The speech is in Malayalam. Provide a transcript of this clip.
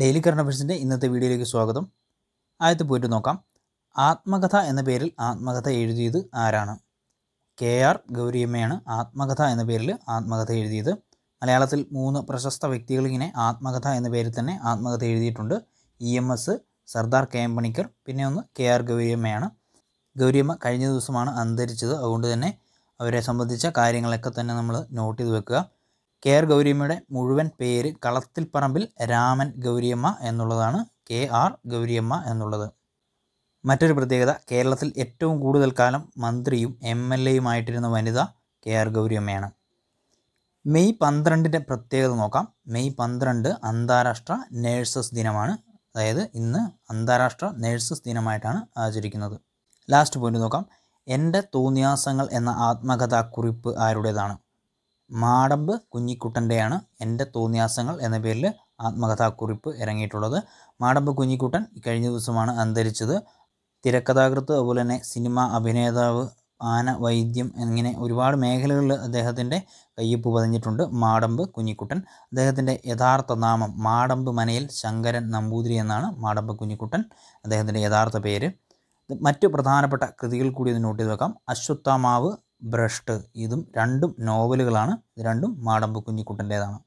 ഡെയിലി കറണ്ട് അഫയേഴ്സിൻ്റെ ഇന്നത്തെ വീഡിയോയിലേക്ക് സ്വാഗതം ആദ്യത്തെ പോയിട്ട് നോക്കാം ആത്മകഥ എന്ന പേരിൽ ആത്മകഥ എഴുതിയത് ആരാണ് കെ ആർ ഗൗരിയമ്മയാണ് ആത്മകഥ എന്ന പേരിൽ ആത്മകഥ എഴുതിയത് മലയാളത്തിൽ മൂന്ന് പ്രശസ്ത വ്യക്തികൾ ഇങ്ങനെ ആത്മകഥ എന്ന പേരിൽ തന്നെ ആത്മകഥ എഴുതിയിട്ടുണ്ട് E M S Sardar K M Panikkar പിന്നെ ഒന്ന് കെ ആർ ഗൗരിയമ്മയാണ് ഗൗരിയമ്മ കഴിഞ്ഞ ദിവസമാണ് അന്തരിച്ചത് അതുകൊണ്ട് തന്നെ അവരെ സംബന്ധിച്ച കാര്യങ്ങളൊക്കെ തന്നെ നമ്മൾ നോട്ട് ചെയ്ത് വെക്കുക കെ ആർ ഗൗരിയമ്മയുടെ മുഴുവൻ പേര് പറമ്പിൽ രാമൻ ഗൗരിയമ്മ എന്നുള്ളതാണ് കെ ആർ ഗൗരിയമ്മ എന്നുള്ളത് മറ്റൊരു പ്രത്യേകത കേരളത്തിൽ ഏറ്റവും കൂടുതൽ കാലം മന്ത്രിയും എം എൽ എയുമായിട്ടിരുന്ന വനിത കെ ആർ ഗൗരിയമ്മയാണ് മെയ് പന്ത്രണ്ടിൻ്റെ പ്രത്യേകത നോക്കാം മെയ് പന്ത്രണ്ട് അന്താരാഷ്ട്ര നേഴ്സസ് ദിനമാണ് അതായത് ഇന്ന് അന്താരാഷ്ട്ര നേഴ്സസ് ദിനമായിട്ടാണ് ആചരിക്കുന്നത് ലാസ്റ്റ് പോയിന്റ് നോക്കാം എൻ്റെ തോന്നിയാസങ്ങൾ എന്ന ആത്മകഥാ കുറിപ്പ് ആരുടേതാണ് മാടമ്പ് കുഞ്ഞിക്കുട്ടൻ്റെയാണ് എൻ്റെ തോന്നിയാസങ്ങൾ എന്ന പേരിൽ ആത്മകഥാക്കുറിപ്പ് ഇറങ്ങിയിട്ടുള്ളത് മാടമ്പ് കുഞ്ഞിക്കുട്ടൻ കഴിഞ്ഞ ദിവസമാണ് അന്തരിച്ചത് തിരക്കഥാകൃത്ത് അതുപോലെ തന്നെ സിനിമ അഭിനേതാവ് ആന വൈദ്യം എന്നിങ്ങനെ ഒരുപാട് മേഖലകളിൽ അദ്ദേഹത്തിൻ്റെ കയ്യൊപ്പ് പതിഞ്ഞിട്ടുണ്ട് മാടമ്പ് കുഞ്ഞിക്കുട്ടൻ അദ്ദേഹത്തിൻ്റെ യഥാർത്ഥ നാമം മാടമ്പ് മനയിൽ ശങ്കരൻ നമ്പൂതിരി എന്നാണ് മാടമ്പ് കുഞ്ഞിക്കുട്ടൻ അദ്ദേഹത്തിൻ്റെ യഥാർത്ഥ പേര് മറ്റു പ്രധാനപ്പെട്ട കൃതികൾ കൂടി ഒന്ന് നോട്ട് ചെയ്ത് വെക്കാം അശ്വത്ഥമാവ് ബ്രഷ്ട് ഇതും രണ്ടും നോവലുകളാണ് ഇത് രണ്ടും മാടമ്പ് കുഞ്ഞിക്കുട്ടൻ്റേതാണ്